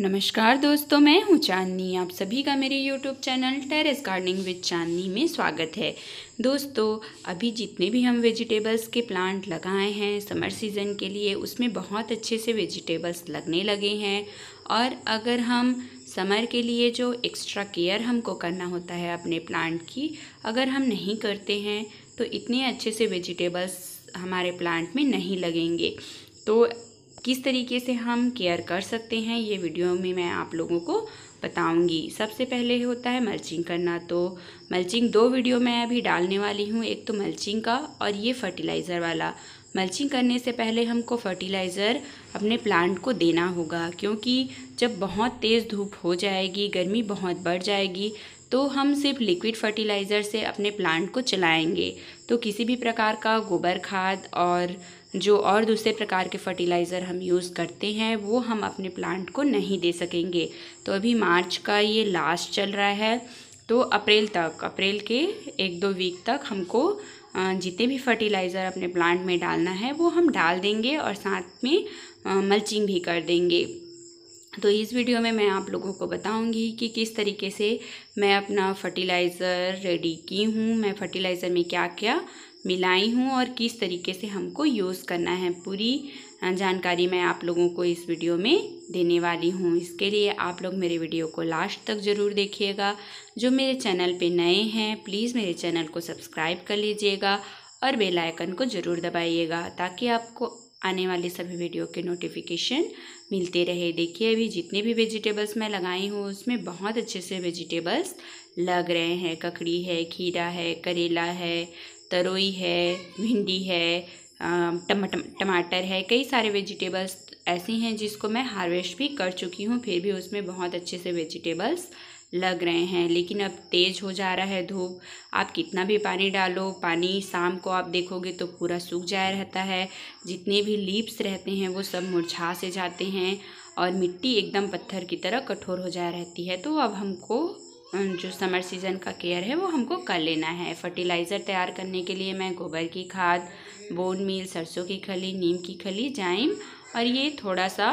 नमस्कार दोस्तों मैं हूं चांदनी आप सभी का मेरे YouTube channel terrace gardening with Chandni में स्वागत है दोस्तों अभी जितने भी हम वेजिटेबल्स के प्लांट लगाए हैं समर सीज़न के लिए उसमें बहुत अच्छे से वेजिटेबल्स लगने लगे हैं और अगर हम समर के लिए जो एक्स्ट्रा केयर हमको करना होता है अपने प्लांट की अगर हम नहीं करते हैं तो इतने अच्छे से वेजिटेबल्स हमारे प्लांट में नहीं लगेंगे तो किस तरीके से हम केयर कर सकते हैं ये वीडियो में मैं आप लोगों को बताऊंगी सबसे पहले होता है मल्चिंग करना तो मल्चिंग दो वीडियो मैं अभी डालने वाली हूँ एक तो मल्चिंग का और ये फर्टिलाइज़र वाला मल्चिंग करने से पहले हमको फर्टिलाइज़र अपने प्लांट को देना होगा क्योंकि जब बहुत तेज़ धूप हो जाएगी गर्मी बहुत बढ़ जाएगी तो हम सिर्फ लिक्विड फर्टिलाइज़र से अपने प्लांट को चलाएंगे तो किसी भी प्रकार का गोबर खाद और जो और दूसरे प्रकार के फर्टिलाइज़र हम यूज़ करते हैं वो हम अपने प्लांट को नहीं दे सकेंगे तो अभी मार्च का ये लास्ट चल रहा है तो अप्रैल तक अप्रैल के एक दो वीक तक हमको जितने भी फर्टिलाइज़र अपने प्लांट में डालना है वो हम डाल देंगे और साथ में मल्चिंग भी कर देंगे तो इस वीडियो में मैं आप लोगों को बताऊंगी कि किस तरीके से मैं अपना फर्टिलाइज़र रेडी की हूँ मैं फर्टिलाइज़र में क्या क्या मिलाई हूँ और किस तरीके से हमको यूज़ करना है पूरी जानकारी मैं आप लोगों को इस वीडियो में देने वाली हूँ इसके लिए आप लोग मेरे वीडियो को लास्ट तक ज़रूर देखिएगा जो मेरे चैनल पे नए हैं प्लीज़ मेरे चैनल को सब्सक्राइब कर लीजिएगा और बेल आइकन को ज़रूर दबाइएगा ताकि आपको आने वाले सभी वीडियो के नोटिफिकेशन मिलते रहे देखिए अभी जितने भी वेजिटेबल्स मैं लगाई हूँ उसमें बहुत अच्छे से वेजिटेबल्स लग रहे हैं ककड़ी है खीरा है करेला है तरोई है भिंडी है टमाटर है कई सारे वेजिटेबल्स ऐसे हैं जिसको मैं हार्वेस्ट भी कर चुकी हूँ फिर भी उसमें बहुत अच्छे से वेजिटेबल्स लग रहे हैं लेकिन अब तेज़ हो जा रहा है धूप आप कितना भी पानी डालो पानी शाम को आप देखोगे तो पूरा सूख जाया रहता है जितने भी लीप्स रहते हैं वो सब मुरझा से जाते हैं और मिट्टी एकदम पत्थर की तरह कठोर हो जाया रहती है तो अब हमको जो समर सीज़न का केयर है वो हमको कर लेना है फर्टिलाइज़र तैयार करने के लिए मैं गोबर की खाद बोन मील सरसों की खली नीम की खली जाइम और ये थोड़ा सा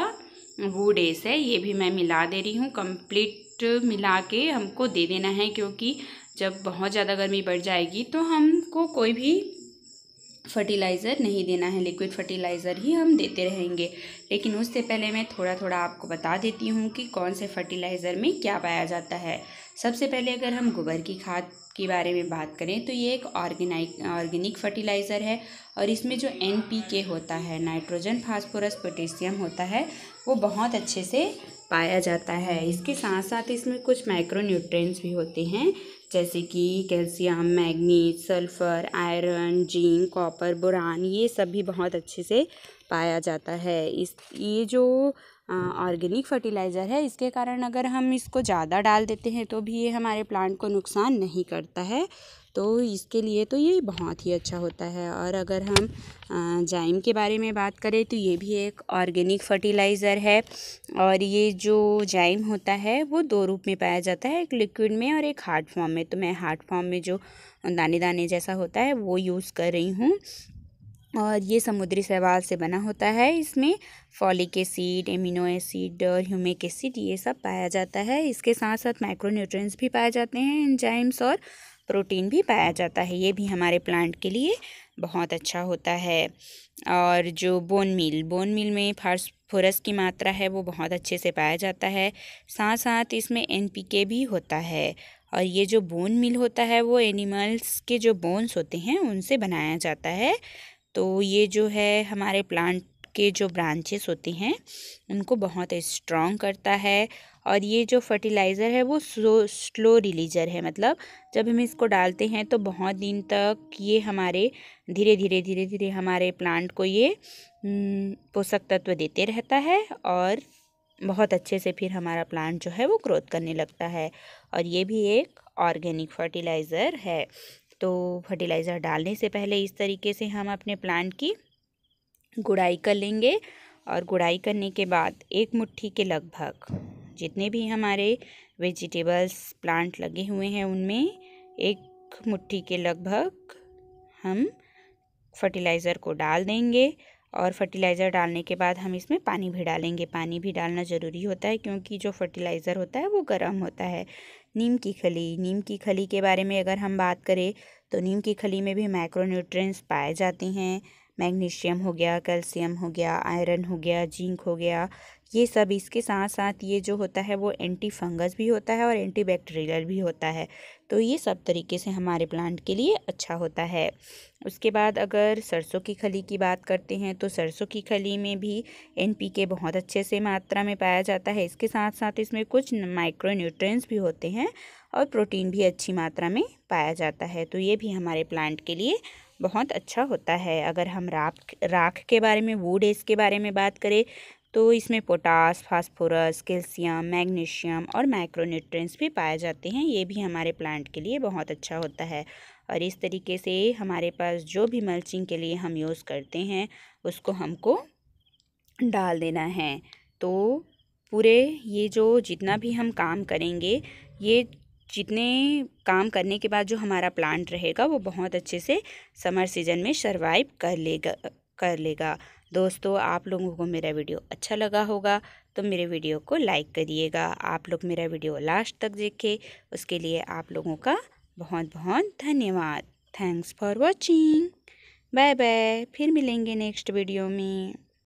वूड एस है ये भी मैं मिला दे रही हूँ कंप्लीट मिला के हमको दे देना है क्योंकि जब बहुत ज़्यादा गर्मी बढ़ जाएगी तो हमको कोई भी फर्टिलाइज़र नहीं देना है लिक्विड फर्टिलाइज़र ही हम देते रहेंगे लेकिन उससे पहले मैं थोड़ा थोड़ा आपको बता देती हूँ कि कौन से फर्टिलाइज़र में क्या पाया जाता है सबसे पहले अगर हम गोबर की खाद के बारे में बात करें तो ये एक ऑर्गेनाइक ऑर्गेनिक फर्टिलाइज़र है और इसमें जो एन पी के होता है नाइट्रोजन फास्फोरस पोटेशियम होता है वो बहुत अच्छे से पाया जाता है इसके साथ साथ इसमें कुछ माइक्रो न्यूट्रेंट्स भी होते हैं जैसे कि calcium manganese sulphur iron zinc copper boron ये सब भी बहुत अच्छे से पाया जाता है इस ये जो ऑर्गेनिक फर्टिलाइज़र है इसके कारण अगर हम इसको ज़्यादा डाल देते हैं तो भी ये हमारे प्लांट को नुकसान नहीं करता है तो इसके लिए तो ये बहुत ही अच्छा होता है और अगर हम जाइम के बारे में बात करें तो ये भी एक ऑर्गेनिक फर्टिलाइज़र है और ये जो जाइम होता है वो दो रूप में पाया जाता है एक लिक्विड में और एक हार्ड फॉर्म में तो मैं हार्ड फॉर्म में जो दाने दाने जैसा होता है वो यूज़ कर रही हूँ और ये समुद्री शैवाल से बना होता है इसमें फॉलिक एसिड एमिनो एसिड और ह्यूमिक एसिड ये सब पाया जाता है इसके साथ साथ माइक्रोन्यूट्रिएंट्स भी पाए जाते हैं एंजाइम्स और प्रोटीन भी पाया जाता है ये भी हमारे प्लांट के लिए बहुत अच्छा होता है और जो बोन मील बोन मील में फास्फोरस की मात्रा है वो बहुत अच्छे से पाया जाता है साथ साथ इसमें एनपीके भी होता है और ये जो बोन मिल होता है वो एनिमल्स के जो बोन्स होते हैं उनसे बनाया जाता है तो ये जो है हमारे प्लांट के जो ब्रांचेस होती हैं उनको बहुत स्ट्रॉन्ग करता है और ये जो फर्टिलाइज़र है वो स्लो स्लो रिलीजर है मतलब जब हम इसको डालते हैं तो बहुत दिन तक ये हमारे धीरे धीरे धीरे धीरे हमारे प्लांट को ये हम्म, पोषक तत्व देते रहता है और बहुत अच्छे से फिर हमारा प्लांट जो है वो ग्रोथ करने लगता है और ये भी एक ऑर्गेनिक फर्टिलाइज़र है तो फर्टिलाइज़र डालने से पहले इस तरीके से हम अपने प्लांट की गुड़ाई कर लेंगे और गुड़ाई करने के बाद एक मुट्ठी के लगभग जितने भी हमारे वेजिटेबल्स प्लांट लगे हुए हैं उनमें एक मुट्ठी के लगभग हम फर्टिलाइज़र को डाल देंगे और फर्टिलाइज़र डालने के बाद हम इसमें पानी भी डालेंगे पानी भी डालना ज़रूरी होता है क्योंकि जो फर्टिलाइज़र होता है वो गर्म होता है नीम की खली नीम की खली के बारे में अगर हम बात करें तो नीम की खली में भी माइक्रोन्यूट्रिएंट्स पाए जाते हैं मैग्नीशियम हो गया कैल्शियम हो गया आयरन हो गया जिंक हो गया ये सब इसके साथ साथ ये जो होता है वो एंटी फंगस भी होता है और एंटी बैक्टीरियल भी होता है तो ये सब तरीके से हमारे प्लांट के लिए अच्छा होता है उसके बाद अगर सरसों की खली की बात करते हैं तो सरसों की खली में भी एन पी के बहुत अच्छे से मात्रा में पाया जाता है इसके साथ साथ इसमें कुछ माइक्रो न्यूट्रेंस भी होते हैं और प्रोटीन भी अच्छी मात्रा में पाया जाता है तो ये भी हमारे प्लांट के लिए बहुत अच्छा होता है अगर हम राख राख के बारे में वूड एस के बारे में बात करें तो इसमें पोटास फास्फोरस कैल्शियम मैग्नीशियम और माइक्रोन्यूट्रेंस भी पाए जाते हैं ये भी हमारे प्लांट के लिए बहुत अच्छा होता है और इस तरीके से हमारे पास जो भी मल्चिंग के लिए हम यूज़ करते हैं उसको हमको डाल देना है तो पूरे ये जो जितना भी हम काम करेंगे ये जितने काम करने के बाद जो हमारा प्लांट रहेगा वो बहुत अच्छे से समर सीजन में सर्वाइव कर लेगा कर लेगा दोस्तों आप लोगों को मेरा वीडियो अच्छा लगा होगा तो मेरे वीडियो को लाइक करिएगा आप लोग मेरा वीडियो लास्ट तक देखें उसके लिए आप लोगों का बहुत बहुत धन्यवाद thanks for watching bye bye फिर मिलेंगे नेक्स्ट वीडियो में